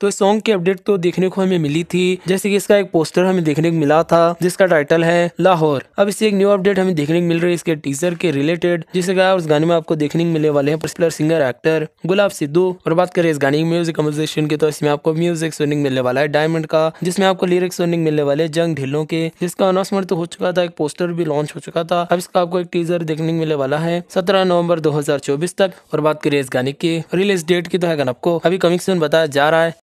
तो इस सॉन्ग की अपडेट तो देखने को हमें मिली थी जैसे कि इसका एक पोस्टर हमें देखने को मिला था जिसका टाइटल है लाहौर अब इससे एक न्यू अपडेट हमें देखने को मिल रही है इसके टीजर के रिलेटेड जिसे कहा उस गाने में आपको देखने को मिलने वाले हैं सिंगर एक्टर गुलाब सिद्धू और बात करें इस गाने की म्यूजिक कम्पोजिशन की तो इसमें आपको म्यूजिक सुनिंग मिलने वाला है डायमंड का जिसमें आपको लिरिक्स सुनिंग मिलने वाले जंग ढिलो के जिसका अनाउंसमेंट तो हो चुका था एक पोस्टर भी लॉन्च हो चुका था अब इसका आपको एक टीजर देखने को मिलने वाला है सत्रह नवम्बर दो तक और बात करिए इस गाने की रिलीज डेट की तो है आपको अभी कमिंग सुन बताया जा रहा है